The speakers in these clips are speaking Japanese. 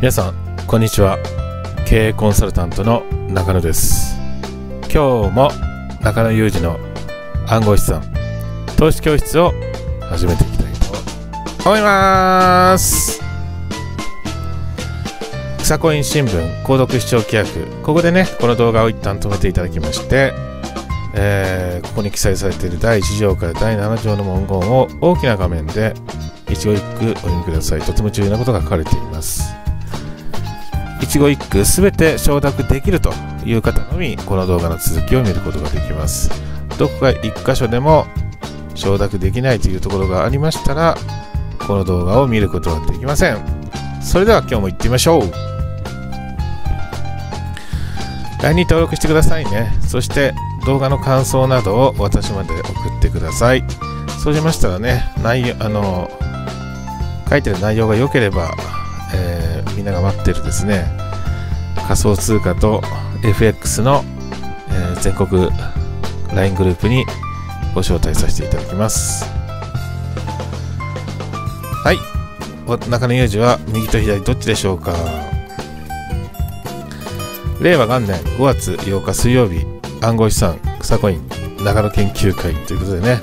皆さんこんにちは経営コンサルタントの中野です今日も中野裕二の暗号資産投資教室を始めていきたいと思います草コイン新聞購読視聴規約ここでねこの動画を一旦止めていただきましてえー、ここに記載されている第1条から第7条の文言を大きな画面で一語一句お読みくださいとても重要なことが書かれています語一句全て承諾できるという方のみこの動画の続きを見ることができますどこか1箇所でも承諾できないというところがありましたらこの動画を見ることはできませんそれでは今日も行ってみましょう LINE に登録してくださいねそして動画の感想などを私まで送ってくださいそうしましたらね内容あの書いてる内容が良ければみんなが待ってるですね仮想通貨と FX の、えー、全国 LINE グループにご招待させていただきますはい中野裕二は右と左どっちでしょうか令和元年5月8日水曜日暗号資産草コイン長野研究会ということでね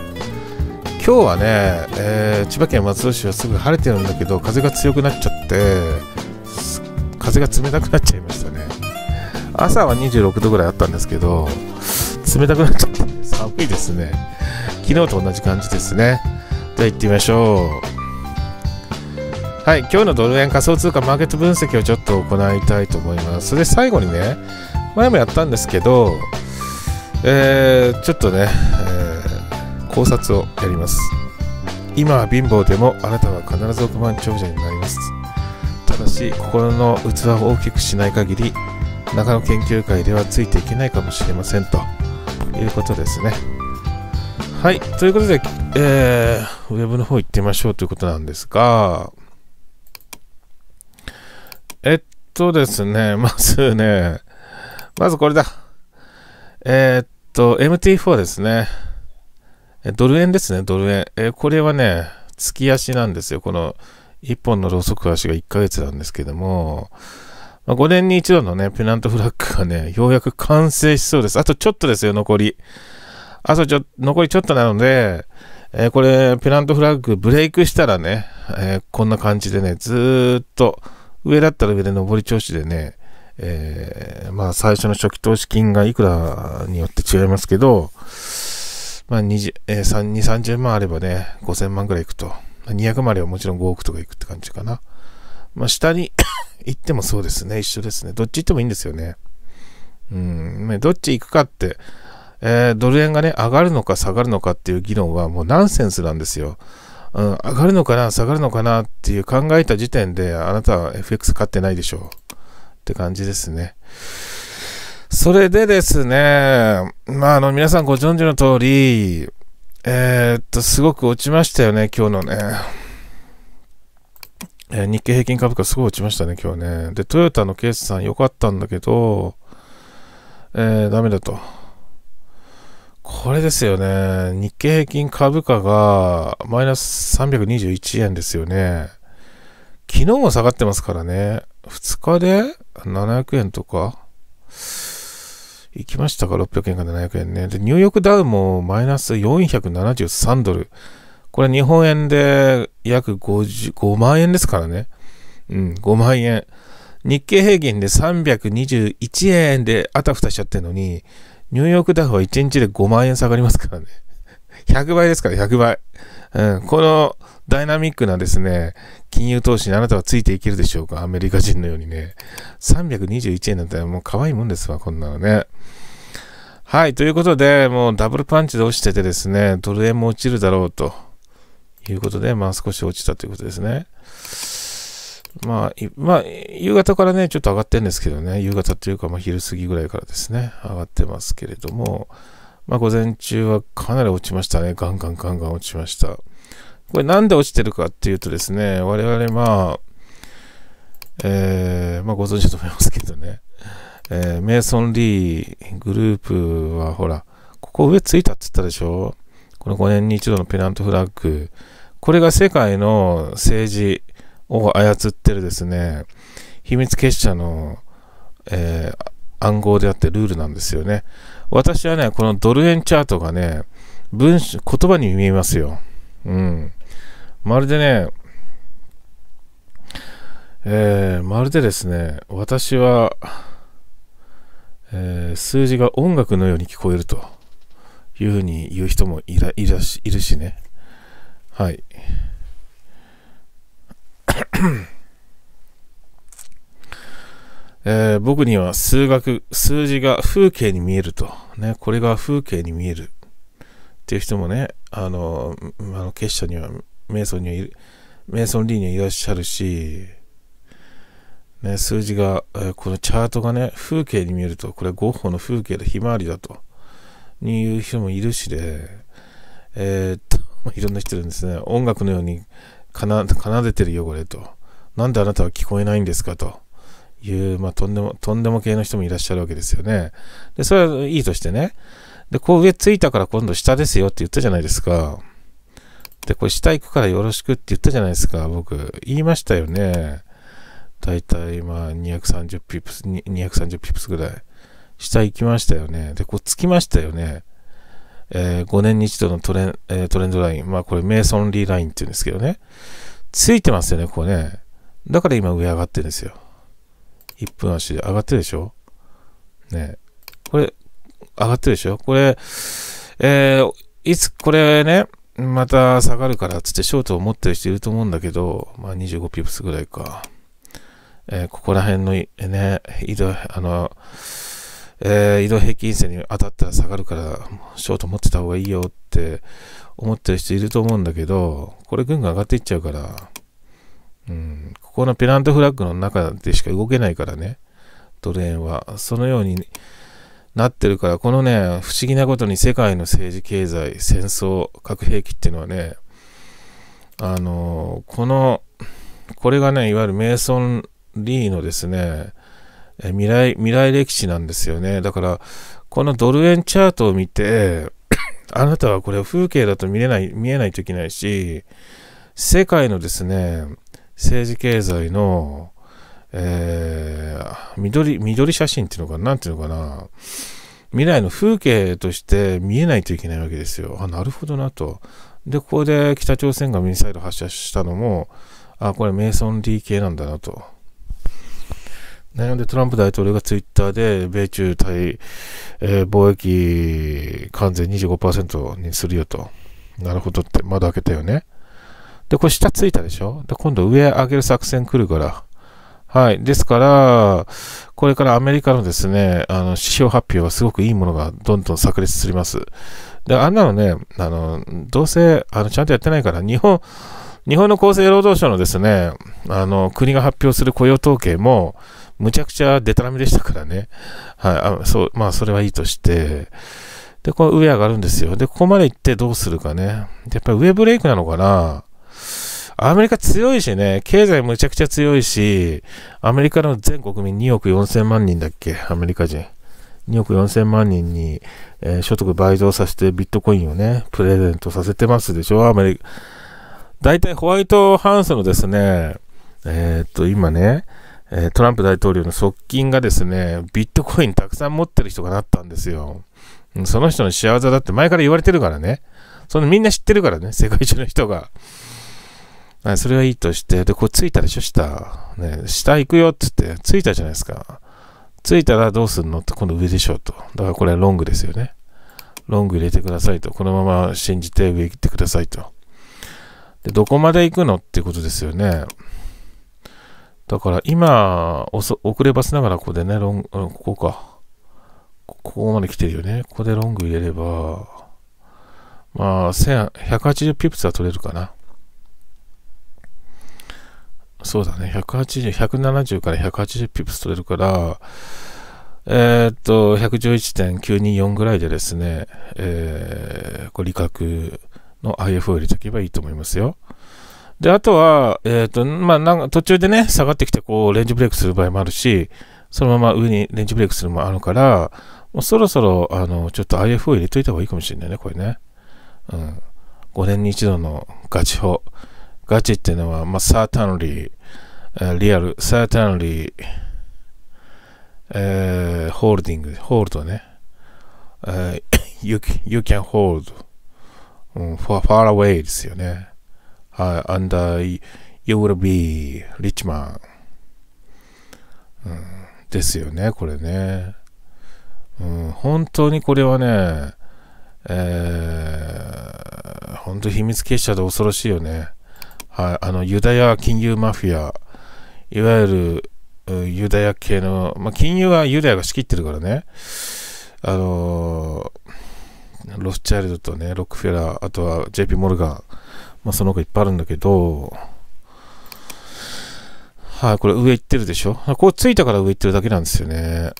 今日はね、えー、千葉県松戸市はすぐ晴れてるんだけど風が強くなっちゃって風が冷たくなっちゃいましたね朝は26度ぐらいあったんですけど冷たくなっちゃって寒いですね昨日と同じ感じですねじゃあ行ってみましょうはい、今日のドル円仮想通貨マーケット分析をちょっと行いたいと思います。それで最後にね、前もやったんですけど、えー、ちょっとね、えー、考察をやります。今は貧乏でもあなたは必ず億万長者になります。し心の器を大きくしない限り中野研究会ではついていけないかもしれませんということですねはいということで、えー、ウェブの方行ってみましょうということなんですがえっとですね まずねまずこれだえー、っと MT4 ですねドル円ですね、ドル円。えー、これはね、月足なんですよ。この1本のロウソク足が1ヶ月なんですけども、まあ、5年に一度のね、ペナントフラッグがね、ようやく完成しそうです。あとちょっとですよ、残り。あとちょ、残りちょっとなので、えー、これ、ペナントフラッグブレイクしたらね、えー、こんな感じでね、ずっと、上だったら上で上り調子でね、えー、まあ最初の初期投資金がいくらによって違いますけど、まあ20、えー、3、20 30万あればね、5000万くらいいくと。200まではもちろん5億とか行くって感じかな。まあ、下に 行ってもそうですね。一緒ですね。どっち行ってもいいんですよね。うん。どっち行くかって、えー、ドル円がね、上がるのか下がるのかっていう議論はもうナンセンスなんですよ。うん、上がるのかな、下がるのかなっていう考えた時点で、あなたは FX 買ってないでしょう。って感じですね。それでですね、まあ、あの、皆さんご存知の通り、えー、っと、すごく落ちましたよね、今日のね。えー、日経平均株価すごい落ちましたね、今日ね。で、トヨタのケースさん良かったんだけど、えー、ダメだと。これですよね。日経平均株価がマイナス321円ですよね。昨日も下がってますからね。2日で700円とか。行きましたか、600円か700円ね。で、ニューヨークダウもマイナス473ドル。これ日本円で約5 5万円ですからね。うん、5万円。日経平均で321円であたふたしちゃってるのに、ニューヨークダウは1日で5万円下がりますからね。100倍ですから、100倍。うん、このダイナミックなですね、金融投資にあなたはついていけるでしょうかアメリカ人のようにね。321円なんてもう可愛いもんですわ、こんなのね。はい、ということで、もうダブルパンチで落ちててですね、ドル円も落ちるだろうということで、まあ少し落ちたということですね。まあ、まあ、夕方からね、ちょっと上がってるんですけどね、夕方というか、まあ、昼過ぎぐらいからですね、上がってますけれども、まあ、午前中はかなり落ちましたね。ガンガンガンガン落ちました。これなんで落ちてるかっていうとですね、我々まあ、えー、まあご存知だと思いますけどね、えー、メイソン・リーグループはほら、ここ上ついたって言ったでしょこの5年に一度のペナントフラッグ。これが世界の政治を操ってるですね、秘密結社の、えー、暗号であってルールなんですよね。私はね、このドル円チャートがね、文章、言葉に見えますよ。うん。まるでね、えー、まるでですね、私は、えー、数字が音楽のように聞こえるというふうに言う人もいらいらしいるしね。はい。えー、僕には数学、数字が風景に見えると。ね、これが風景に見える。っていう人もね、あの、あの、結社には、メイソンにはいる、メイソン・リーにはいらっしゃるし、ね、数字が、えー、このチャートがね、風景に見えると、これゴッホの風景でひまわりだと、にいう人もいるしで、えー、っと、いろんな人いるんですね。音楽のように奏でてるよ、これと。なんであなたは聞こえないんですかと。いう、まあ、とんでも、とんでも系の人もいらっしゃるわけですよね。で、それはいいとしてね。で、こう上着いたから今度下ですよって言ったじゃないですか。で、これ下行くからよろしくって言ったじゃないですか、僕。言いましたよね。だいたい、まあ、230ピップス、230ピップスぐらい。下行きましたよね。で、こう着きましたよね。えー、5年に一度のトレン、えー、トレンドライン。まあ、これ、メイソンリーラインって言うんですけどね。ついてますよね、ここね。だから今上上がってるんですよ。1分足で上がってるでしょねこれ、上がってるでしょこれ、えー、いつ、これね、また下がるからっつってショートを持ってる人いると思うんだけど、まあ25ピプスぐらいか。えー、ここら辺の、ね、移動、あの、えー、移動平均線に当たったら下がるから、ショート持ってた方がいいよって思ってる人いると思うんだけど、これぐんぐん上がっていっちゃうから、うん、ここのペナントフラッグの中でしか動けないからね、ドル円は。そのようになってるから、このね、不思議なことに世界の政治、経済、戦争、核兵器っていうのはね、あの、この、これがね、いわゆるメイソン・リーのですね、え未来、未来歴史なんですよね。だから、このドル円チャートを見て、あなたはこれ風景だと見れない、見えないといけないし、世界のですね、政治経済の、えー、緑、緑写真っていうのかな、なんていうのかな、未来の風景として見えないといけないわけですよ。あ、なるほどなと。で、ここで北朝鮮がミサイル発射したのも、あ、これメイソンリー系なんだなと。なので、トランプ大統領がツイッターで、米中対、えー、貿易関税25%にするよと。なるほどって、窓開けたよね。で、これ下ついたでしょで、今度上上げる作戦来るから。はい。ですから、これからアメリカのですね、あの、指標発表はすごくいいものがどんどん炸裂すります。で、あんなのね、あの、どうせ、あの、ちゃんとやってないから、日本、日本の厚生労働省のですね、あの、国が発表する雇用統計も、むちゃくちゃデタラメでしたからね。はい。あそう、まあ、それはいいとして、で、この上上がるんですよ。で、ここまで行ってどうするかね。やっぱり上ブレイクなのかなアメリカ強いしね、経済むちゃくちゃ強いし、アメリカの全国民2億4000万人だっけ、アメリカ人。2億4000万人に、えー、所得倍増させてビットコインをね、プレゼントさせてますでしょ、アメリカ。大体ホワイトハウスのですね、えー、っと、今ね、えトランプ大統領の側近がですね、ビットコインたくさん持ってる人がなったんですよ。その人の仕業だって前から言われてるからね。そのみんな知ってるからね、世界中の人が。はい、それはいいとして、で、こう着いたでしょ、下。ね、下行くよって言って、着いたじゃないですか。着いたらどうするのって今度上でしょと。だからこれはロングですよね。ロング入れてくださいと。このまま信じて上行ってくださいと。で、どこまで行くのってことですよね。だから今、遅ればせながらここでね、ロング、ここか。ここまで来てるよね。ここでロング入れれば、まあ、1180ピプスは取れるかな。そうだね、180、170から180ピプス取れるから、えー、っと、111.924ぐらいでですね、えー、こ理覚の IF を入れておけばいいと思いますよ。で、あとは、えー、っと、まあ、なんか途中でね、下がってきて、こう、レンジブレイクする場合もあるし、そのまま上にレンジブレイクするのもあるから、もうそろそろ、あの、ちょっと IF を入れといた方がいいかもしれないね、これね。うん。5年に一度のガチ法。ガチっていうのは、まあ、サータンリー、リアル、サータンリ i えー、ホールディング、ホールドね。えー、you, can hold、うん、far, far away ですよね。はい、and、uh, you will be rich man、うん。ですよね、これね。うん、本当にこれはね、えー、本当秘密結社で恐ろしいよね。はい、あのユダヤ金融マフィア、いわゆるユダヤ系の、まあ、金融はユダヤが仕切ってるからね、あのー、ロスチャイルドとね、ロックフェラー、あとは JP モルガン、まあ、その他いっぱいあるんだけど、はい、これ上行ってるでしょこうついたから上行ってるだけなんですよね。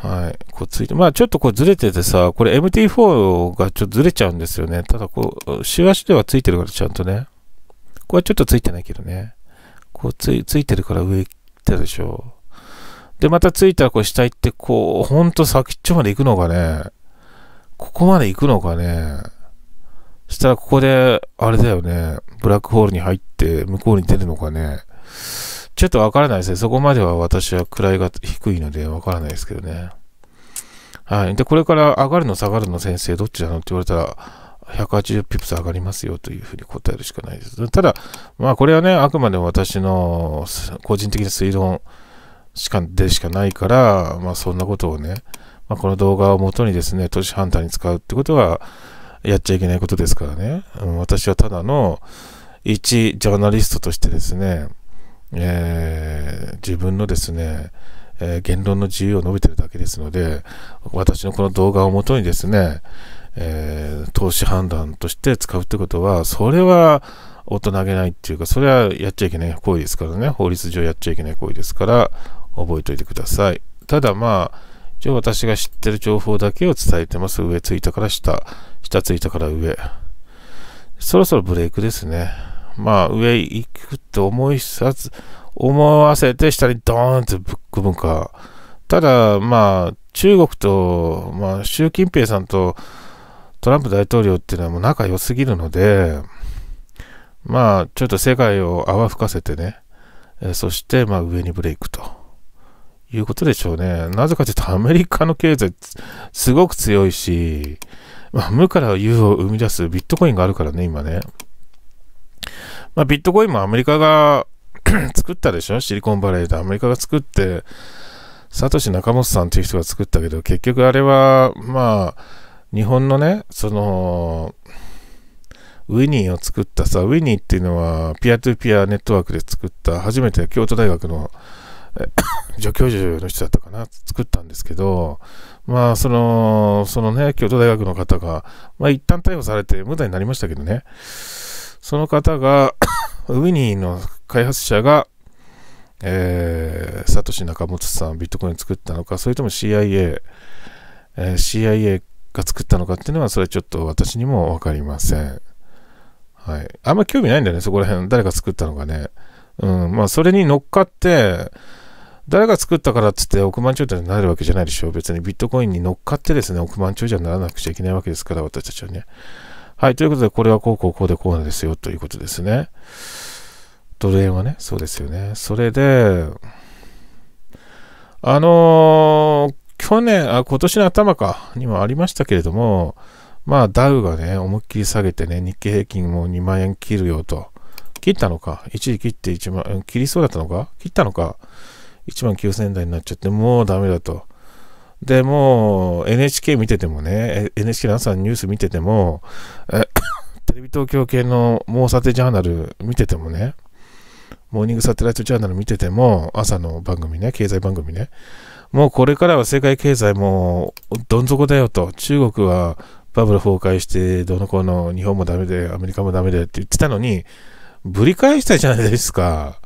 はい、こうついて、まあちょっとこうずれててさ、これ MT4 がちょっとずれちゃうんですよね。ただこう、しわしではついてるからちゃんとね。ここはちょっとついてないけどね。こうつい、ついてるから上行ったでしょ。で、またついたらこう下行って、こう、ほんと先っちょまで行くのかね。ここまで行くのかね。そしたらここで、あれだよね。ブラックホールに入って向こうに出るのかね。ちょっとわからないですね。そこまでは私は位が低いのでわからないですけどね。はい。で、これから上がるの下がるの先生どっちなのって言われたら、180ピプス上がりますよというふうに答えるしかないです。ただ、まあこれはね、あくまでも私の個人的な推論しかでしかないから、まあそんなことをね、まあ、この動画をもとにですね、都市ハンターに使うってことはやっちゃいけないことですからね。うん、私はただの一ジャーナリストとしてですね、えー、自分のですね、えー、言論の自由を述べてるだけですので、私のこの動画をもとにですね、えー、投資判断として使うってことは、それは大人げないっていうか、それはやっちゃいけない行為ですからね、法律上やっちゃいけない行為ですから、覚えておいてください。ただまあ、一応私が知ってる情報だけを伝えてます。上ついたから下、下ついたから上。そろそろブレイクですね。まあ、上行くって思いさず、思わせて下にドーンってぶっ込むか。ただ、まあ、中国と、まあ、習近平さんと、トランプ大統領っていうのはもう仲良すぎるので、まあ、ちょっと世界を泡吹かせてね、えそして、まあ、上にブレイクということでしょうね。なぜかというと、アメリカの経済、すごく強いし、まあ、無から有を生み出すビットコインがあるからね、今ね。まあ、ビットコインもアメリカが 作ったでしょシリコンバレーでアメリカが作って、サトシ・ナカモさんという人が作ったけど、結局あれは、まあ、日本のね、その、ウィニーを作ったさ、ウィニーっていうのは、ピアトゥピアネットワークで作った、初めて京都大学の 助教授の人だったかな、作ったんですけど、まあ、その、そのね、京都大学の方が、まあ、一旦逮捕されて無罪になりましたけどね、その方が ウィニーの開発者が、えー、サトシ・ナカモトさん、ビットコイン作ったのか、それとも CIA、えー、CIA が作ったのかっていうのは、それちょっと私にもわかりません。はい。あんま興味ないんだよね、そこら辺。誰が作ったのかね。うん。まあ、それに乗っかって、誰が作ったからっつって億万長者になるわけじゃないでしょう。別にビットコインに乗っかってですね、億万長者にならなくちゃいけないわけですから、私たちはね。はい。ということで、これはこうこうこうでこうなんですよ、ということですね。ドル円はね、そうですよね。それで、あのー去年、あ、今年の頭か、にもありましたけれども、まあ、ダウがね、思いっきり下げてね、日経平均も2万円切るよと。切ったのか。一時切って1万、切りそうだったのか切ったのか。1万9000円台になっちゃって、もうダメだと。で、もう NHK 見ててもね、NHK の朝のニュース見てても、テレビ東京系のモーサテジャーナル見ててもね、モーニングサテライトジャーナル見てても、朝の番組ね、経済番組ね、もうこれからは世界経済もどん底だよと、中国はバブル崩壊して、どの子の日本もダメで、アメリカもダメでって言ってたのに、ぶり返したじゃないですか。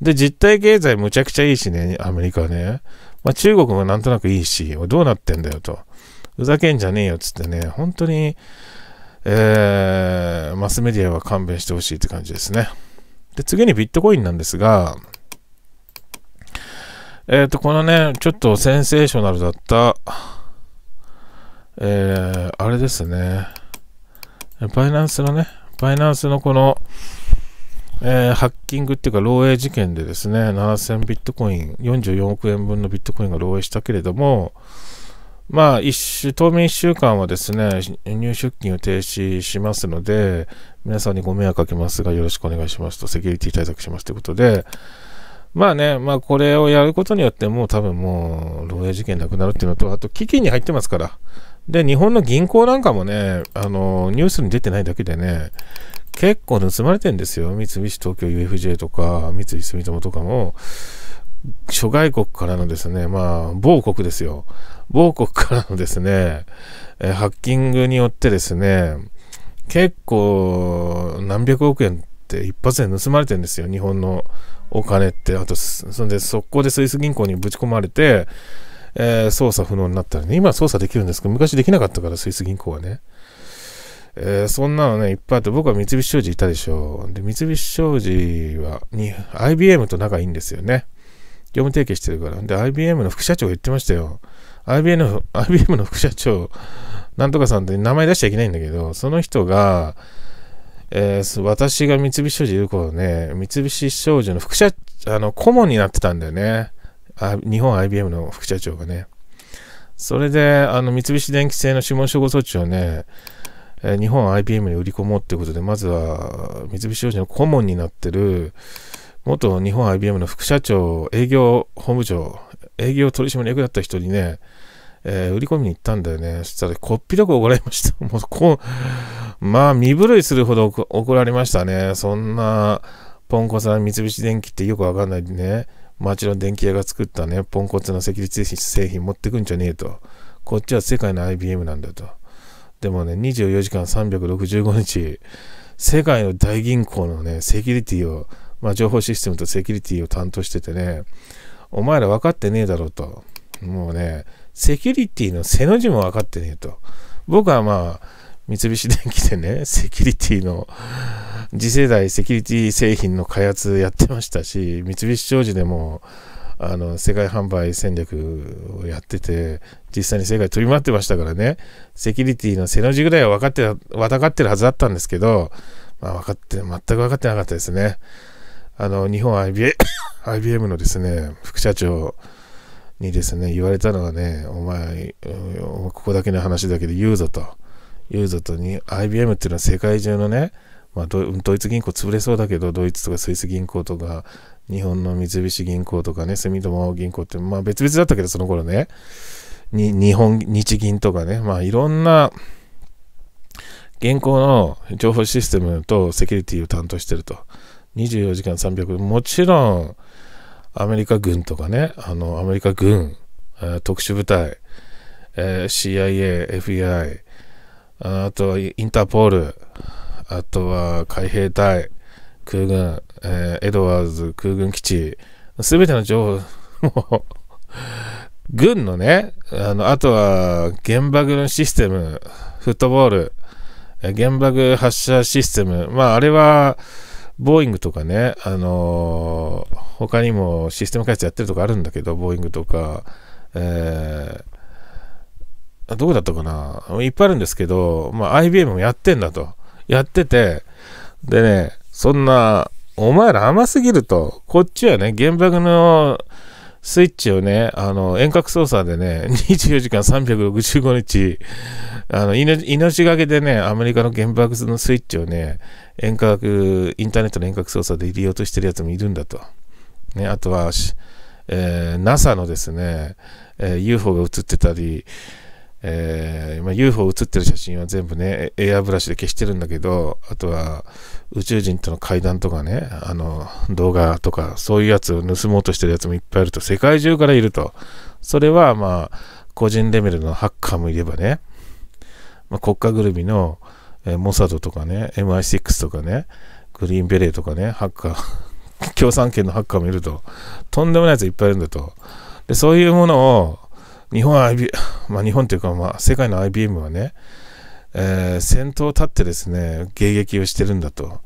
で、実体経済むちゃくちゃいいしね、アメリカはね。まあ、中国もなんとなくいいし、どうなってんだよと。ふざけんじゃねえよっつってね、本当に、えー、マスメディアは勘弁してほしいって感じですね。で、次にビットコインなんですが、えっ、ー、と、このね、ちょっとセンセーショナルだった、えー、あれですね、バイナンスのね、バイナンスのこの、えー、ハッキングっていうか漏洩事件でですね、7000ビットコイン、44億円分のビットコインが漏洩したけれども、まあ、一週、当面1週間はですね、入出金を停止しますので、皆さんにご迷惑かけますが、よろしくお願いしますと、セキュリティ対策しますということで、まあね、まあこれをやることによってもう多分もう漏洩事件なくなるっていうのと、あと基金に入ってますから。で、日本の銀行なんかもね、あの、ニュースに出てないだけでね、結構盗まれてんですよ。三菱東京 UFJ とか、三井住友とかも、諸外国からのですね、まあ、某国ですよ。某国からのですね、えハッキングによってですね、結構何百億円て一発で盗まれてんですよ日本のお金ってあとそんで速攻でスイス銀行にぶち込まれて、えー、操作不能になったらね今操作できるんですけど昔できなかったからスイス銀行はね、えー、そんなのねいっぱいあって僕は三菱商事いたでしょで三菱商事はに IBM と仲いいんですよね業務提携してるからで IBM の副社長が言ってましたよ IBM の IBM の副社長なんとかさんって名前出しちゃいけないんだけどその人がえー、私が三菱商事いる頃ね、三菱商事の副社、あの、顧問になってたんだよね。あ日本 IBM の副社長がね。それで、あの、三菱電機製の指紋照合装置をね、えー、日本 IBM に売り込もうっていうことで、まずは、三菱商事の顧問になってる、元日本 IBM の副社長、営業本部長、営業取締役だった人にね、えー、売り込みに行ったんだよね。そしたら、こっぴどく怒られました。もう、こう、まあ、身震いするほど怒られましたね。そんな、ポンコツな三菱電機ってよくわかんないでね、町の電気屋が作ったね、ポンコツなセキュリティ製品持ってくんじゃねえと。こっちは世界の IBM なんだと。でもね、24時間365日、世界の大銀行のね、セキュリティを、まあ、情報システムとセキュリティを担当しててね、お前ら分かってねえだろうと。もうね、セキュリティの背の字も分かってねえと。僕はまあ、三菱電機でね、セキュリティの、次世代セキュリティ製品の開発やってましたし、三菱商事でも、あの、世界販売戦略をやってて、実際に世界飛び回ってましたからね、セキュリティの背の字ぐらいは分かってた、分かってるはずだったんですけど、まあ、分かって、全く分かってなかったですね。あの、日本 IBM, IBM のですね、副社長、にですね、言われたのはね、お前、ここだけの話だけど言うぞと。ユーザとに IBM っていうのは世界中のね、まあ、ドイツ銀行潰れそうだけどドイツとかスイス銀行とか日本の三菱銀行とかね住友銀行って、まあ、別々だったけどその頃ねに日本日銀とかね、まあ、いろんな銀行の情報システムとセキュリティを担当してると24時間300もちろんアメリカ軍とかねあのアメリカ軍、特殊部隊、えー、CIA、FBI、あとはインターポール、あとは海兵隊、空軍、えー、エドワーズ空軍基地、すべての情報、軍のね、あの、あとは原爆のシステム、フットボール、原爆発射システム、まあ、あれは、ボーイングとかね、あのー、他にもシステム開発やってるとこあるんだけど、ボーイングとか、えー、どこだったかないっぱいあるんですけど、まあ、IBM もやってんだと。やってて、でね、そんな、お前ら甘すぎると、こっちはね、原爆のスイッチをね、あの、遠隔操作でね、24時間365日、あの、命がけでね、アメリカの原爆のスイッチをね、遠隔、インターネットの遠隔操作で入れようとしてるやつもいるんだと。ね、あとは、えー、NASA のですね、えー、UFO が映ってたり、えー、ま UFO 写ってる写真は全部ね、エアブラシで消してるんだけど、あとは宇宙人との会談とかね、あの、動画とか、そういうやつを盗もうとしてるやつもいっぱいいると、世界中からいると。それはまあ、個人レベルのハッカーもいればね、まあ、国家ぐるみの、えー、モサドとかね、MI6 とかね、グリーンベレーとかね、ハッカー、共産圏のハッカーもいると、とんでもないやついっぱいいるんだと。で、そういうものを、日本はまあ、日本というか、まあ、世界の IBM はね、えー、先頭を立ってですね、迎撃をしてるんだと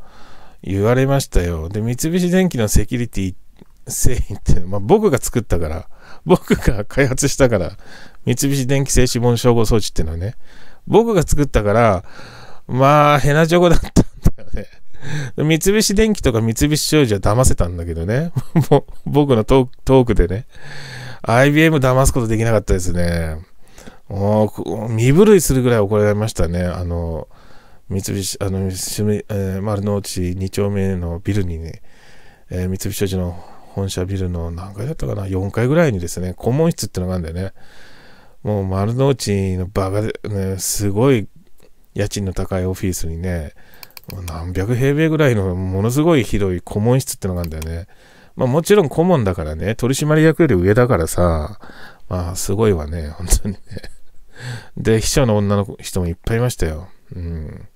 言われましたよ。で、三菱電機のセキュリティ製品って、まあ、僕が作ったから、僕が開発したから、三菱電機製指紋照合装置っていうのはね、僕が作ったから、まあ、ヘナチョコだったんだよね。三菱電機とか三菱商事は騙せたんだけどね。もう、僕のトークでね。IBM 騙すことできなかったですね。身震いするぐらい怒られましたね。あの、三菱、あの、えー、丸の内2丁目のビルにね、えー、三菱商事の本社ビルの何階だったかな、4階ぐらいにですね、顧問室ってのがあるんだよね。もう丸の内のバカで、ね、すごい家賃の高いオフィスにね、何百平米ぐらいのものすごい広い顧問室ってのがあるんだよね。まあもちろん顧問だからね、取締役より上だからさ、まあすごいわね、本当にね。で、秘書の女の人もいっぱいいましたよ。うん。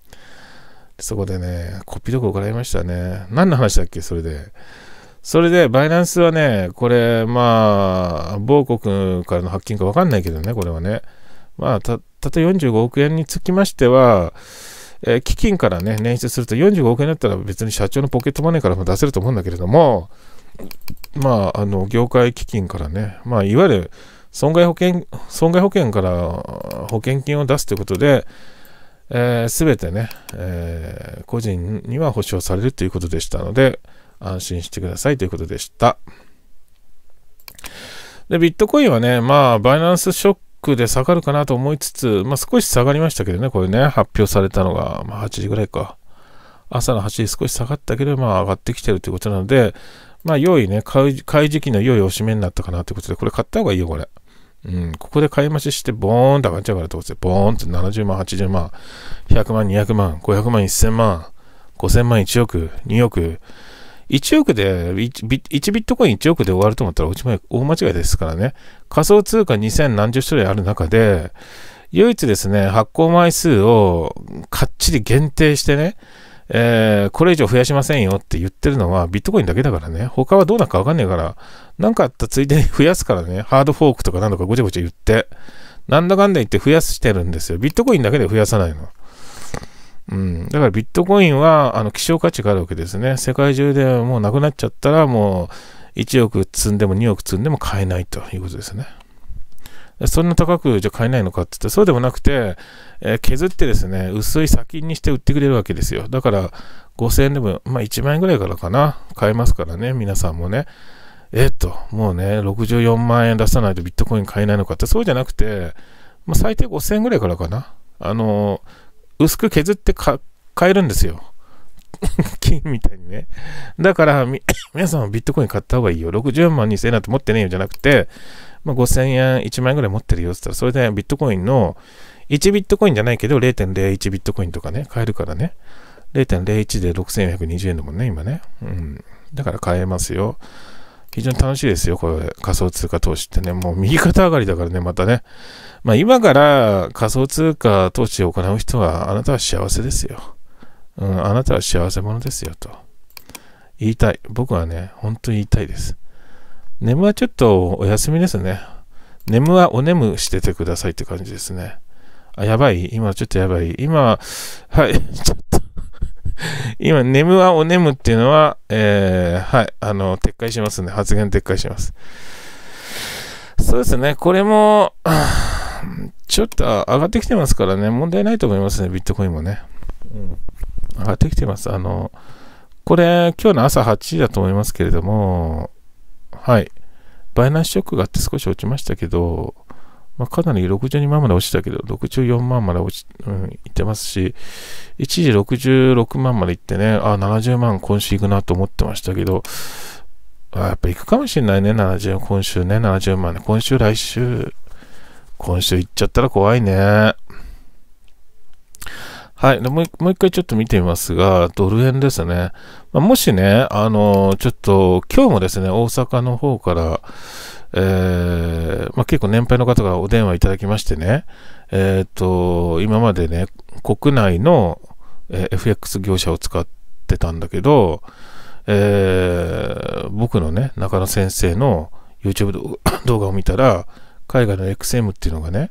そこでね、こっぴどこ怒られましたね。何の話だっけ、それで。それで、バイナンスはね、これ、まあ、某国からの発金か分かんないけどね、これはね。まあ、た、たとえ45億円につきましては、えー、基金からね、捻出すると45億円だったら別に社長のポケットマネーからも出せると思うんだけれども、まあ、あの、業界基金からね、まあ、いわゆる、損害保険、損害保険から保険金を出すということで、す、えー、べ、てね、えー、個人には保証されるということでしたので、安心してくださいということでした。で、ビットコインはね、まあ、バイナンスショックで下がるかなと思いつつ、まあ、少し下がりましたけどね、これね、発表されたのが、まあ、8時ぐらいか。朝の8時少し下がったけど、まあ、上がってきてるということなので、まあ、良いね、買い時期の良いおしめになったかなということで、これ買った方がいいよ、これ。うん、ここで買い増しして、ボーンって上がっちゃうから、どうせ、ボーンって70万、80万、100万、200万、500万、1000万、5000万、1億、2億、1億で1ビ、1ビットコイン1億で終わると思ったら、大間違いですからね。仮想通貨2000何十種類ある中で、唯一ですね、発行枚数をかっちり限定してね、えー、これ以上増やしませんよって言ってるのはビットコインだけだからね、他はどうなるかわかんないから、なんかあったついでに増やすからね、ハードフォークとか何度かごちゃごちゃ言って、なんだかんだ言って増やしてるんですよ。ビットコインだけで増やさないの。うん、だからビットコインはあの希少価値があるわけですね。世界中でもうなくなっちゃったら、もう1億積んでも2億積んでも買えないということですね。そんな高くじゃ買えないのかって言って、そうでもなくて、えー、削ってですね、薄い先にして売ってくれるわけですよ。だから、5000円でも、まあ1万円ぐらいからかな、買えますからね、皆さんもね。えっ、と、もうね、64万円出さないとビットコイン買えないのかって、そうじゃなくて、まあ、最低5000円ぐらいからかな。あの薄く削って買えるんですよ。金みたいにね。だから、皆さんもビットコイン買った方がいいよ。64万2000円なんて持ってねえよじゃなくて、まあ、5000円、1万円ぐらい持ってるよって言ったら、それでビットコインの、1ビットコインじゃないけど0.01ビットコインとかね、買えるからね。0.01で6420円だもんね、今ね。うん。だから買えますよ。非常に楽しいですよ、これ。仮想通貨投資ってね。もう右肩上がりだからね、またね。まあ今から仮想通貨投資を行う人は、あなたは幸せですよ。うん、あなたは幸せ者ですよ、と。言いたい。僕はね、本当に言いたいです。眠はちょっとお休みですね。眠はお眠しててくださいって感じですね。あ、やばい今ちょっとやばい。今、はい、ちょっと今、眠はお眠っていうのは、えー、はい、あの、撤回しますん、で、発言撤回します。そうですね、これも、ちょっと上がってきてますからね、問題ないと思いますね、ビットコインもね。うん、上がってきてます。あの、これ、今日の朝8時だと思いますけれども、はい、バイナンスショックがあって少し落ちましたけど、まあ、かなり62万まで落ちたけど、64万まで落ち、うん、いってますし、一時66万までいってね、あ、70万今週行くなと思ってましたけど、あやっぱ行くかもしれないね、70、今週ね、70万ね。今週、来週、今週行っちゃったら怖いね。はい。でもう一回ちょっと見てみますが、ドル円ですね。まあ、もしね、あのー、ちょっと、今日もですね、大阪の方から、えー、まあ、結構年配の方がお電話いただきましてね、えっ、ー、と、今までね、国内の、え FX 業者を使ってたんだけど、えー、僕のね、中野先生の YouTube 動画 を見たら、海外の XM っていうのがね、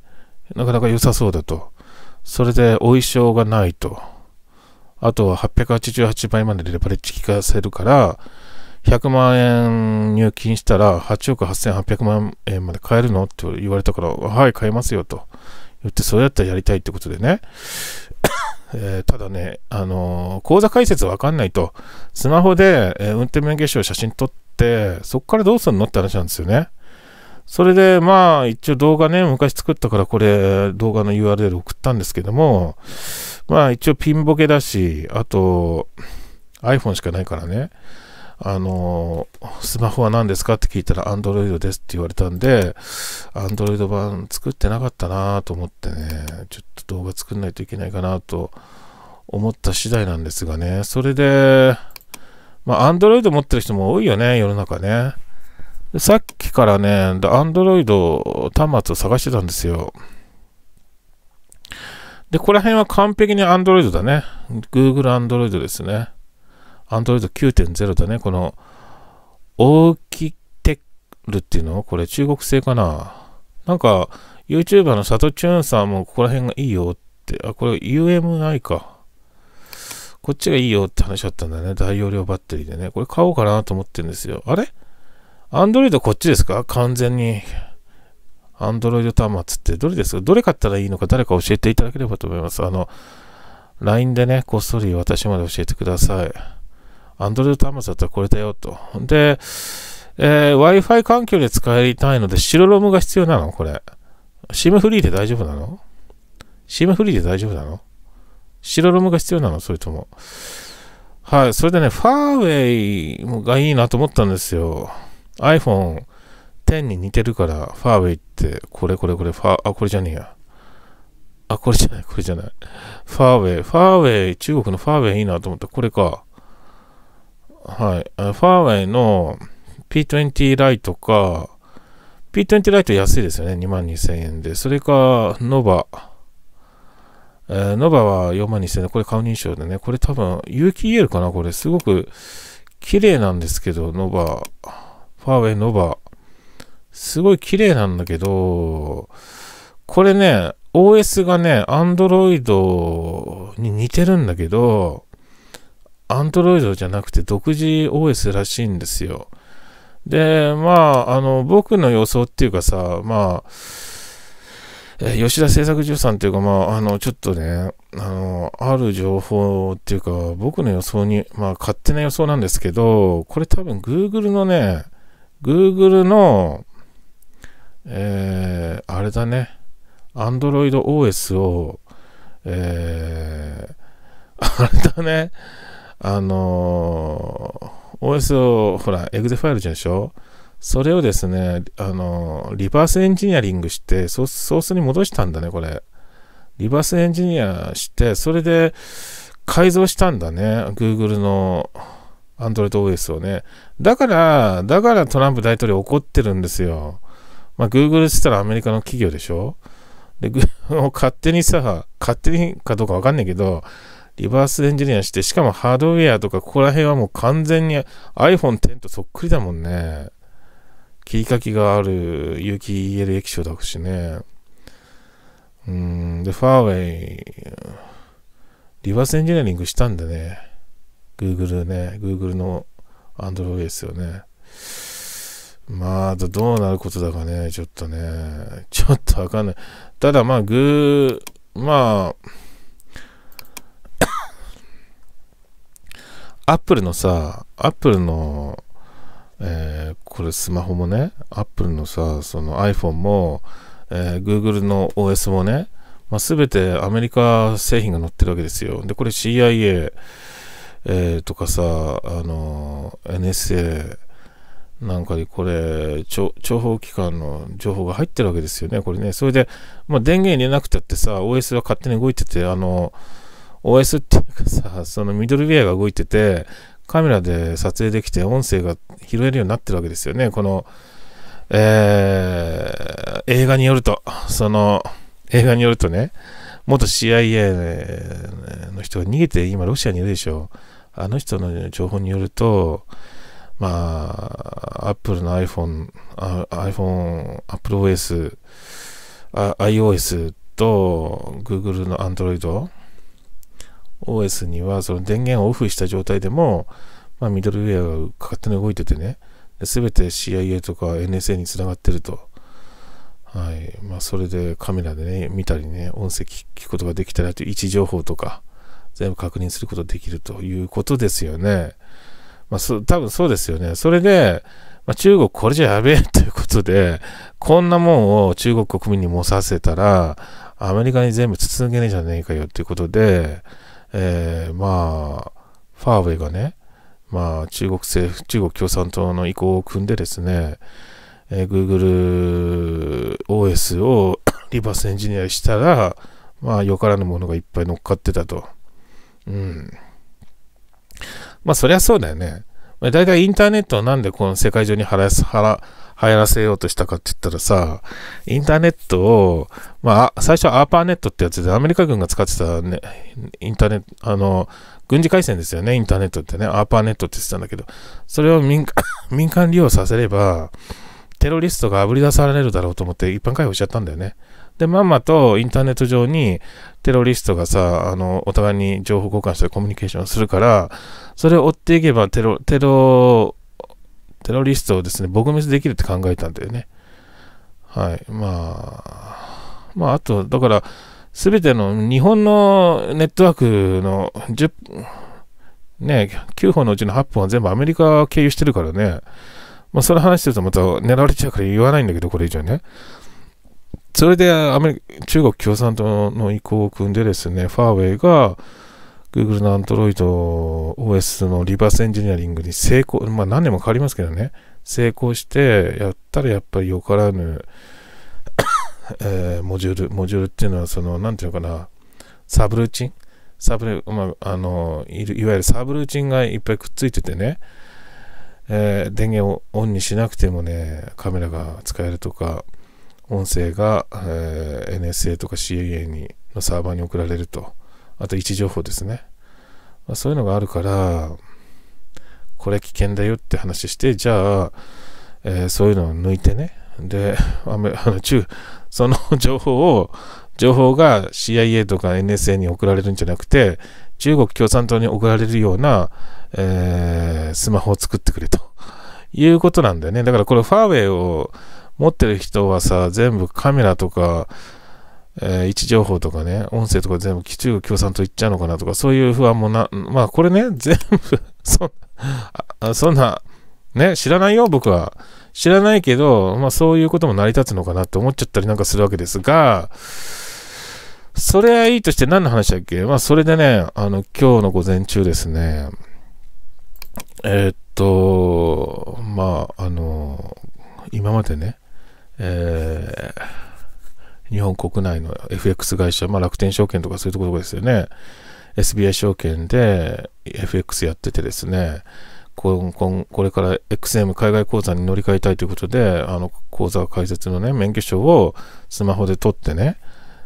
なかなか良さそうだと。それで、お衣装がないと。あとは888倍までレバレッジ効かせるから、100万円入金したら8億8800万円まで買えるのって言われたから、はい、買えますよと言って、それだったらやりたいってことでね。えー、ただね、あのー、口座開設わかんないと、スマホで、えー、運転免許証写真撮って、そこからどうすんのって話なんですよね。それで、まあ、一応動画ね、昔作ったからこれ、動画の URL 送ったんですけども、まあ、一応ピンボケだし、あと、iPhone しかないからね、あの、スマホは何ですかって聞いたら Android ですって言われたんで、Android 版作ってなかったなと思ってね、ちょっと動画作んないといけないかなと思った次第なんですがね、それで、まあ、Android 持ってる人も多いよね、世の中ね。さっきからね、Android 端末を探してたんですよ。で、ここら辺は完璧に Android だね。Google Android ですね。Android 9.0だね、この、オーキテルっていうのこれ中国製かななんか、YouTuber のサトチューンさんもここら辺がいいよって、あ、これ UMI か。こっちがいいよって話だったんだね。大容量バッテリーでね。これ買おうかなと思ってるんですよ。あれアンドロイドこっちですか完全に。アンドロイド端末ってどれですかどれ買ったらいいのか誰か教えていただければと思います。あの、LINE でね、こっそり私まで教えてください。アンドロイド端末だったらこれだよと。で、えー、Wi-Fi 環境で使いたいので、白ロムが必要なのこれ。SIM フリーで大丈夫なの ?SIM フリーで大丈夫なの白ロムが必要なのそれとも。はい、それでね、ファーウェイがいいなと思ったんですよ。iPhone 10に似てるから、ファーウェイって、これこれこれ、ファあ、これじゃねえや。あ、これじゃない、これじゃない。ファーウェイ、ファーウェイ、中国のファーウェイいいなと思った。これか。はい、ファーウェイの P20 ライトか、P20 ライト安いですよね、2万2000円で。それか、ノバ。えー、ノバは4万2000円で、これ顔認証でね、これ多分、有機 EL かな、これ。すごく綺麗なんですけど、ノバ。ファーウェイノバ。すごい綺麗なんだけど、これね、OS がね、Android に似てるんだけど、アンドロイドじゃなくて独自 OS らしいんですよ。で、まあ、あの、僕の予想っていうかさ、まあ、え吉田製作所さんっていうか、まあ、あの、ちょっとね、あの、ある情報っていうか、僕の予想に、まあ、勝手な予想なんですけど、これ多分 Google のね、Google の、えー、あれだね、Android OS を、えー、あれだね、あのー、OS を、ほら、エグゼファイルじゃんでしょそれをですね、あのー、リバースエンジニアリングしてソ、ソースに戻したんだね、これ。リバースエンジニアして、それで改造したんだね、Google の Android OS をね。だから、だからトランプ大統領怒ってるんですよ。まあ、Google って言ったらアメリカの企業でしょで、勝手にさ、勝手にかどうかわかんないけど、リバースエンジニアして、しかもハードウェアとか、ここら辺はもう完全に iPhone10 とそっくりだもんね。切り欠きがある有機 EL 液晶だしね。うん、で、ファーウェイ、リバースエンジニアリングしたんだね。Google ね、Google の Android ですよね。まあ、どうなることだかね、ちょっとね、ちょっとわかんない。ただまあ、グー、まあ、アップルのさ、アップルの、えー、これスマホもね、アップルのさ、その iPhone も、えー、Google の OS もね、まあ、全てアメリカ製品が載ってるわけですよ。で、これ CIA、えー、とかさ、あの、NSA なんかにこれ、諜報機関の情報が入ってるわけですよね、これね。それで、まあ、電源入れなくたってさ、OS は勝手に動いてて、あの、OS っていうかさ、そのミドルウェアが動いてて、カメラで撮影できて音声が拾えるようになってるわけですよね。この、えー、映画によると、その、映画によるとね、元 CIA の人が逃げて今ロシアにいるでしょ。あの人の情報によると、まあ、Apple の iPhone、iPhone、AppleOS、iOS と Google の Android OS にはその電源をオフした状態でも、まあ、ミドルウェアが勝手に動いててね、すべて CIA とか NSA につながってると。はい。まあ、それでカメラでね、見たりね、音声聞くことができたりと位置情報とか、全部確認することができるということですよね。まあ、そ、多分そうですよね。それで、まあ、中国これじゃやべえということで、こんなもんを中国国民に持たせたら、アメリカに全部筒抜けねえじゃねえかよということで、えー、まあ、ファーウェイがね、まあ、中国政府、中国共産党の意向を組んでですね、えー、Google OS を リバースエンジニアしたら、まあ、よからぬものがいっぱい乗っかってたと。うん。まあ、そりゃそうだよね。だい大体インターネットはなんでこの世界中に払ら流行らせようとしたかって言ったらさ、インターネットを、まあ、最初はアーパーネットってやつで、アメリカ軍が使ってたね、インターネット、あの、軍事回線ですよね、インターネットってね、アーパーネットって言ってたんだけど、それを民間、民間利用させれば、テロリストがあぶり出されるだろうと思って一般開放しちゃったんだよね。で、まんまとインターネット上にテロリストがさ、あの、お互いに情報交換してコミュニケーションするから、それを追っていけばテロ、テロテロリストをですね、撲滅できるって考えたんだよね。はい。まあ、まあ、あと、だから、すべての日本のネットワークの10、ね、9本のうちの8本は全部アメリカ経由してるからね。まあ、その話してるとまた狙われちゃうから言わないんだけど、これ以上ね。それでアメリ中国共産党の意向を組んでですね、ファーウェイが、Google の Android OS のリバースエンジニアリングに成功、まあ何年もかかりますけどね、成功してやったらやっぱりよからぬ えー、モジュール、モジュールっていうのはその、なんていうのかな、サブルーチンサブル、まあ、あのい、いわゆるサブルーチンがいっぱいくっついててね、えー、電源をオンにしなくてもね、カメラが使えるとか、音声が、えー、NSA とか CAA にのサーバーに送られると。あと位置情報ですね。まあ、そういうのがあるから、これ危険だよって話して、じゃあ、えー、そういうのを抜いてね。で、あ の中、その 情報を、情報が CIA とか NSA に送られるんじゃなくて、中国共産党に送られるような、えー、スマホを作ってくれということなんだよね。だからこれファーウェイを持ってる人はさ、全部カメラとか、えー、位置情報とかね、音声とか全部中国共産党行っちゃうのかなとか、そういう不安もな、まあこれね、全部 そ、そんな、ね、知らないよ、僕は。知らないけど、まあそういうことも成り立つのかなって思っちゃったりなんかするわけですが、それはいいとして何の話だっけまあそれでね、あの、今日の午前中ですね、えー、っと、まあ、あの、今までね、えー日本国内の FX 会社、まあ、楽天証券とかそういうところですよね。SBI 証券で FX やっててですね、ここれから XM 海外口座に乗り換えたいということで、あの口座開設のね、免許証をスマホで撮ってね、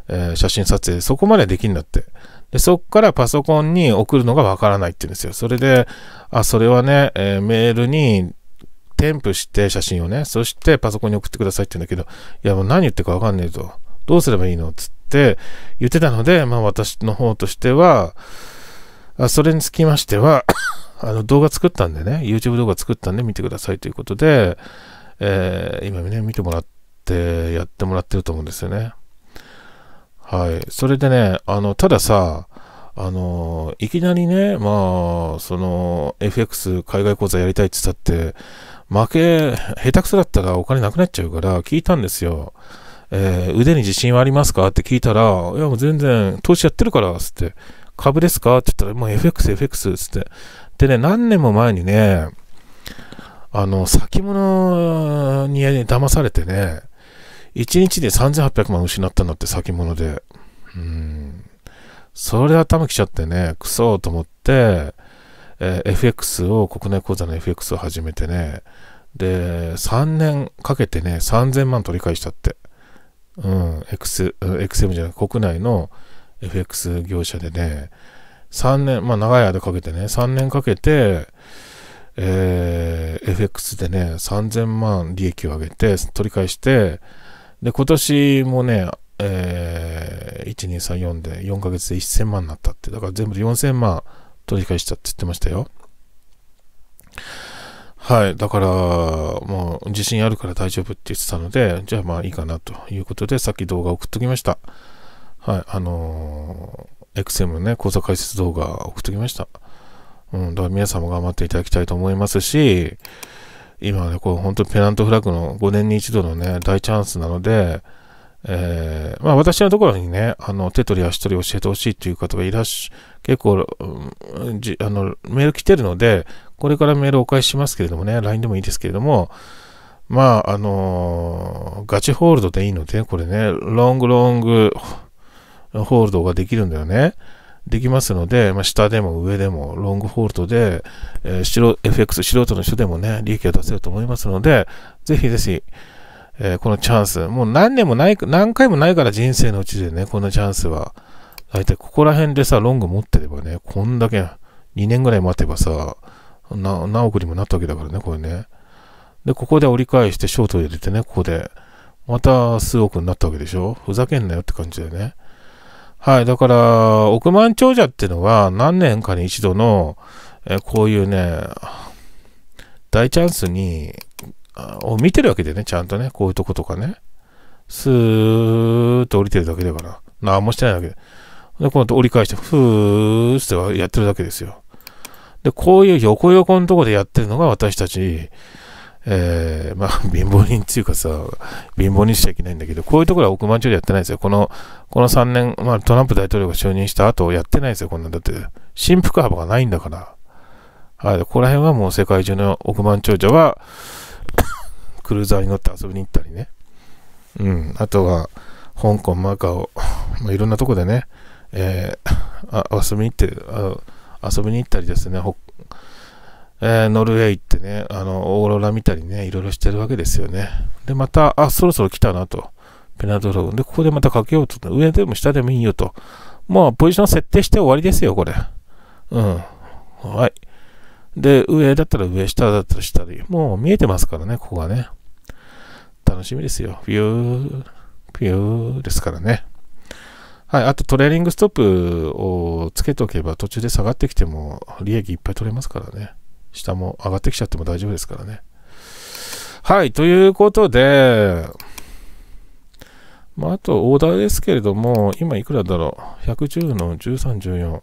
えー、写真撮影、そこまでできるんだって。で、そこからパソコンに送るのがわからないって言うんですよ。それで、あ、それはね、えー、メールに添付して写真をね、そしてパソコンに送ってくださいって言うんだけど、いや、もう何言ってるかわかんねえと。どうすればいいのつって言ってたので、まあ私の方としては、あそれにつきましては あの動画作ったんでね、YouTube 動画作ったんで見てくださいということで、えー、今ね、見てもらって、やってもらってると思うんですよね。はい。それでね、あの、たださ、あの、いきなりね、まあ、その、FX 海外講座やりたいって言ったって、負け、下手くそだったらお金なくなっちゃうから、聞いたんですよ。えー、腕に自信はありますかって聞いたら、いやもう全然投資やってるから、つって、株ですかって言ったら、もう FX、FX、つって。でね、何年も前にね、あの、先物に騙されてね、1日で3800万失ったんだって、先物で。うん。それ頭きちゃってね、くそーと思って、えー、FX を、国内口座の FX を始めてね、で、3年かけてね、3000万取り返したって。うん、X、XM じゃなく国内の FX 業者でね、3年、まあ長い間かけてね、3年かけて、えー、FX でね、3000万利益を上げて、取り返して、で、今年もね、えー、1234で4ヶ月で1000万になったって、だから全部で4000万取り返したって言ってましたよ。はい。だから、もう、自信あるから大丈夫って言ってたので、じゃあまあいいかなということで、さっき動画送っときました。はい。あのー、XM のね、講座解説動画送っときました。うん。だから皆さんも頑張っていただきたいと思いますし、今ね、こう、本当にペナントフラッグの5年に一度のね、大チャンスなので、えー、まあ私のところにね、あの、手取り足取り教えてほしいという方がいらっしゃ、結構、うん、じあの、メール来てるので、これからメールお返ししますけれどもね、LINE でもいいですけれども、まあ、あのー、ガチホールドでいいので、これね、ロングロングホールドができるんだよね。できますので、まあ、下でも上でもロングホールドで、えー、FX 素人の人でもね、利益を出せると思いますので、ぜひぜひ、えー、このチャンス。もう何年もない、何回もないから人生のうちでね、このチャンスは。大体ここら辺でさ、ロング持ってればね、こんだけ2年ぐらい待てばさ、何億にもなったわけだからね、これね。で、ここで折り返してショート入れてね、ここで。また数億になったわけでしょふざけんなよって感じだよね。はい。だから、億万長者っていうのは何年かに一度の、えこういうね、大チャンスにを見てるわけでね、ちゃんとね、こういうとことかね、スーッと降りてるだけだから、何もしてないわけで。で、この後折り返して、ふーってやってるだけですよ。で、こういう横横のとこでやってるのが私たち、えー、まあ、貧乏人っていうかさ、貧乏にしちゃいけないんだけど、こういうところは億万長者やってないですよ。この、この3年、まあ、トランプ大統領が就任した後、やってないですよ、こんなん。だって、振幅幅がないんだから。はい、ここら辺はもう世界中の億万長者は、クルーザーに乗って遊びに行ったりね。うん。あとは、香港、マカオ、まあ、いろんなとこでね、えー、遊びに行って遊びに行ったりですね、えー、ノルウェー行ってね、あの、オーロラ見たりね、いろいろしてるわけですよね。で、また、あ、そろそろ来たなと。ペナドローン。で、ここでまたかけようと。上でも下でもいいよと。もう、ポジション設定して終わりですよ、これ。うん。はい。で、上だったら上、下だったら下で、もう見えてますからね、ここがね。楽しみですよ。ビュー、ビューですからね。はい、あとトレーリングストップをつけておけば途中で下がってきても利益いっぱい取れますからね。下も上がってきちゃっても大丈夫ですからね。はい、ということで、まあ、あとオーダーですけれども、今いくらだろう ?110 の13、14。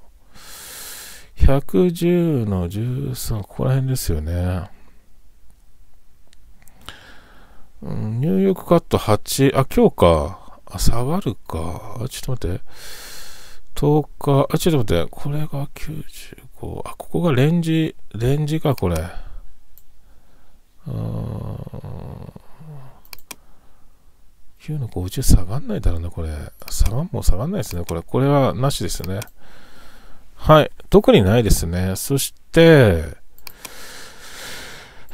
110の13、ここら辺ですよね。うん、入浴カット8、あ、今日か。あ、下がるか。あ、ちょっと待って。10日、あ、ちょっと待って。これが95。あ、ここがレンジ、レンジか、これ。うん。9の50下がんないだろうね、これ。下がんもう下がんないですね、これ。これはなしですよね。はい。特にないですね。そして、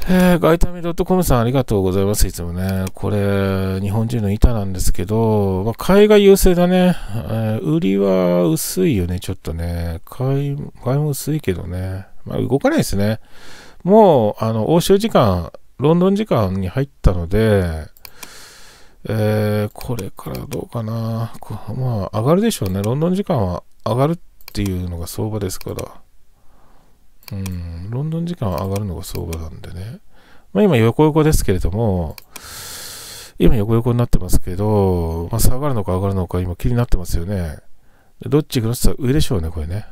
えー、ガイタミ .com さんありがとうございます。いつもね。これ、日本人の板なんですけど、まあ、買いが優勢だね、えー、売りは薄いよね、ちょっとね。買い、買いも薄いけどね。まあ、動かないですね。もう、あの、欧州時間、ロンドン時間に入ったので、えー、これからどうかな。まあ、上がるでしょうね。ロンドン時間は上がるっていうのが相場ですから、うん、ロンドン時間上がるのが相場なんでね。まあ今横横ですけれども、今横横になってますけど、まあ、下がるのか上がるのか今気になってますよね。どっち行くのって言ったら上でしょうね、これね。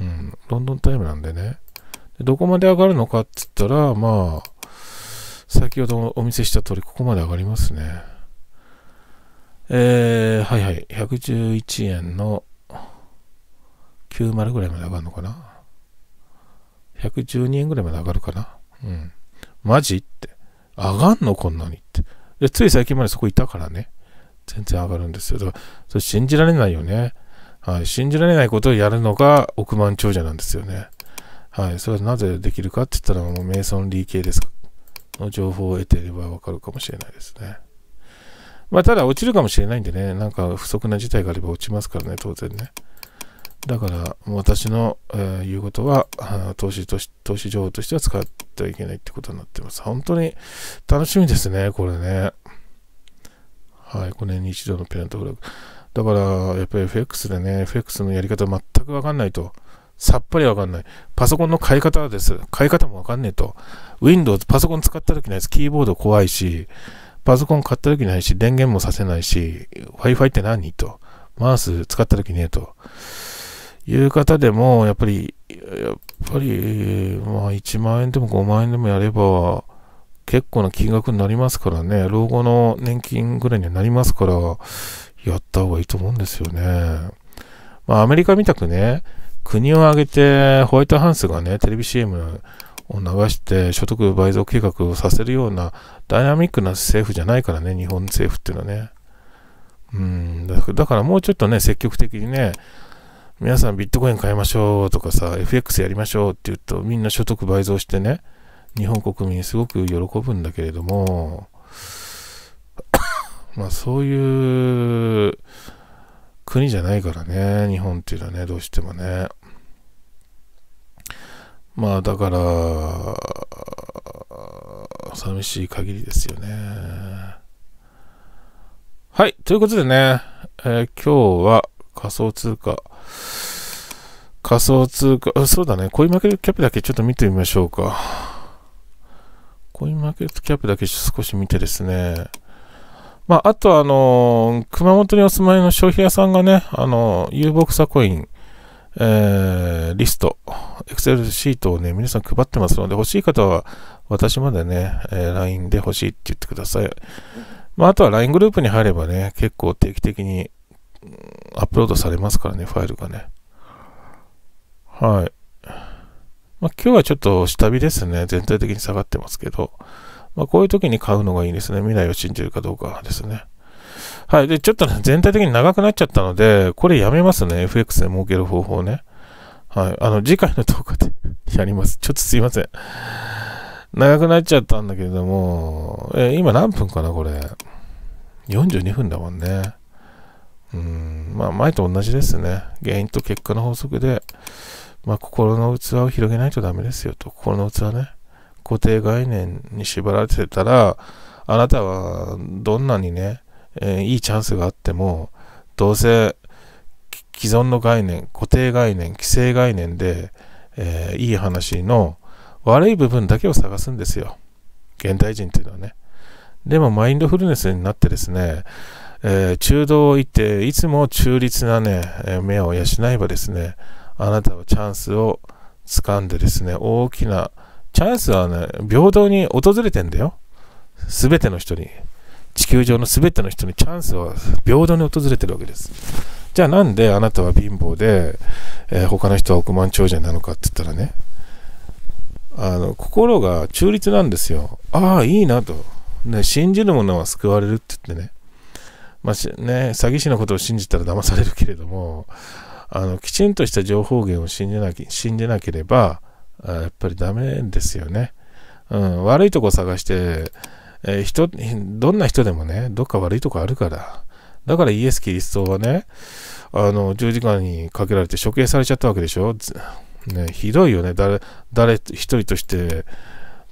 うん、ロンドンタイムなんでね。でどこまで上がるのかって言ったら、まあ、先ほどお見せした通り、ここまで上がりますね。えー、はいはい、111円の90ぐらいまで上がるのかな ?112 円ぐらいまで上がるかなうん。マジって。上がんのこんなにって。で、つい最近までそこいたからね。全然上がるんですよ。だから、それ信じられないよね。はい。信じられないことをやるのが億万長者なんですよね。はい。それはなぜできるかって言ったら、もうメイソン・リー系ですか。の情報を得ていればわかるかもしれないですね。まあ、ただ落ちるかもしれないんでね、なんか不足な事態があれば落ちますからね、当然ね。だから、私の、えー、言うことは、投資投資、投資情報としては使ってはいけないってことになってます。本当に楽しみですね、これね。はい、5年に一度のペナントグラフ。だから、やっぱり FX でね、FX のやり方全くわかんないと。さっぱりわかんない。パソコンの買い方です。買い方もわかんねえと。Windows、パソコン使った時ないです。キーボード怖いし、パソコン買った時ないし、電源もさせないし、Wi-Fi って何と。マウス使った時ねえと。いう方でも、やっぱり、やっぱり、まあ1万円でも5万円でもやれば、結構な金額になりますからね、老後の年金ぐらいにはなりますから、やった方がいいと思うんですよね。まあアメリカみたくね、国を挙げてホワイトハウスがね、テレビ CM を流して所得倍増計画をさせるようなダイナミックな政府じゃないからね、日本政府っていうのはね。うんだからもうちょっとね、積極的にね、皆さんビットコイン買いましょうとかさ、FX やりましょうって言うと、みんな所得倍増してね、日本国民すごく喜ぶんだけれども、まあそういう国じゃないからね、日本っていうのはね、どうしてもね。まあだから、寂しい限りですよね。はい、ということでね、えー、今日は仮想通貨、仮想通貨、そうだね、コインマーケットキャップだけちょっと見てみましょうか。コインマーケットキャップだけ少し見てですね。まあ、あとあのー、熊本にお住まいの消費屋さんがね、あのー、有牧サコイン、えー、リスト、エクセルシートをね、皆さん配ってますので、欲しい方は私までね、えー、LINE で欲しいって言ってください。まあ、あとは LINE グループに入ればね、結構定期的にアップロードされますからね、ファイルがね。はい。まあ、今日はちょっと下火ですね。全体的に下がってますけど、まあ、こういう時に買うのがいいですね。未来を信じるかどうかですね。はい。で、ちょっとね、全体的に長くなっちゃったので、これやめますね。FX で儲ける方法ね。はい。あの、次回の動画で やります。ちょっとすいません。長くなっちゃったんだけれども、えー、今何分かな、これ。42分だもんね。うん、まあ前と同じですね。原因と結果の法則で、まあ心の器を広げないとダメですよと。心の器ね。固定概念に縛られてたら、あなたはどんなにね、えー、いいチャンスがあっても、どうせ既存の概念、固定概念、既成概念で、えー、いい話の悪い部分だけを探すんですよ。現代人っていうのはね。でもマインドフルネスになってですね、えー、中道をって、いつも中立なね、え目を養えばですね、あなたはチャンスを掴んでですね、大きな、チャンスはね、平等に訪れてんだよ。すべての人に。地球上のすべての人にチャンスは平等に訪れてるわけです。じゃあなんであなたは貧乏で、えー、他の人は億万長者なのかって言ったらね、あの、心が中立なんですよ。ああ、いいなと。ね、信じる者は救われるって言ってね。まあ、ね、詐欺師のことを信じたら騙されるけれども、あのきちんとした情報源を信じなき信じなければ、やっぱりダメですよね。うん、悪いとこ探して、えー、人、どんな人でもね、どっか悪いとこあるから。だからイエス・キリストはね、あの、十字架にかけられて処刑されちゃったわけでしょ。ね、ひどいよね。誰、誰一人として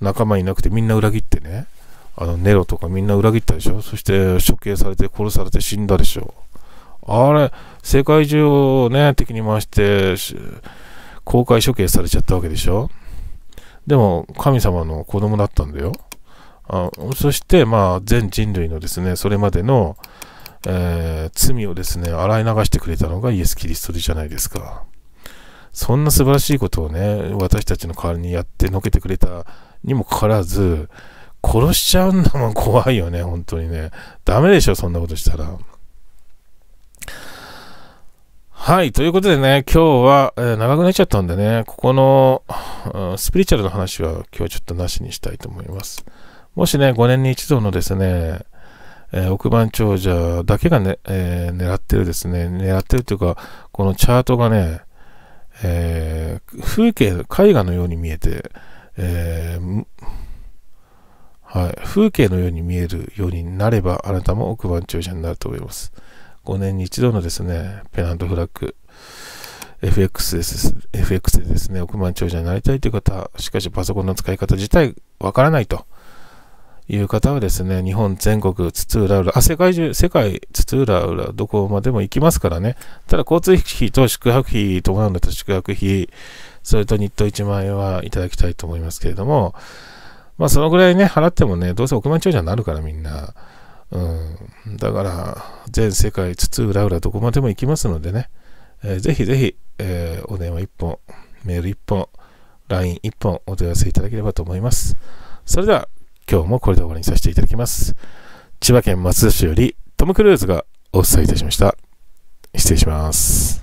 仲間いなくてみんな裏切ってね。あのネロとかみんな裏切ったでしょそして処刑されて殺されて死んだでしょあれ、世界中をね、敵に回して、公開処刑されちゃったわけでしょでも、神様の子供だったんだよ。あそして、まあ、全人類のですね、それまでの、えー、罪をですね、洗い流してくれたのがイエス・キリストじゃないですか。そんな素晴らしいことをね、私たちの代わりにやってのけてくれたにもかかわらず、殺しちゃうんだもん、怖いよね、本当にね。ダメでしょ、そんなことしたら。はい、ということでね、今日は、えー、長くなっちゃったんでね、ここの、うん、スピリチュアルの話は今日はちょっとなしにしたいと思います。もしね、5年に一度のですね、えー、億万長者だけがね、えー、狙ってるですね、狙ってるというか、このチャートがね、え風景、絵画のように見えて、えー、はい、風景のように見えるようになれば、あなたも億万長者になると思います。5年に一度のですね、ペナントフラッグ、FX です FX でですね、億万長者になりたいという方、しかしパソコンの使い方自体わからないという方はですね、日本全国津々浦々、あ、世界中、世界津々浦々、どこまでも行きますからね。ただ交通費と宿泊費伴うんと宿泊費、それとニット1万円はいただきたいと思いますけれども、まあそのぐらいね、払ってもね、どうせ億万長者になるからみんな。うん。だから、全世界、つつ裏裏どこまでも行きますのでね、えー、ぜひぜひ、えー、お電話1本、メール1本、LINE1 本お問い合わせいただければと思います。それでは、今日もこれで終わりにさせていただきます。千葉県松戸市よりトム・クルーズがお伝えいたしました。失礼します。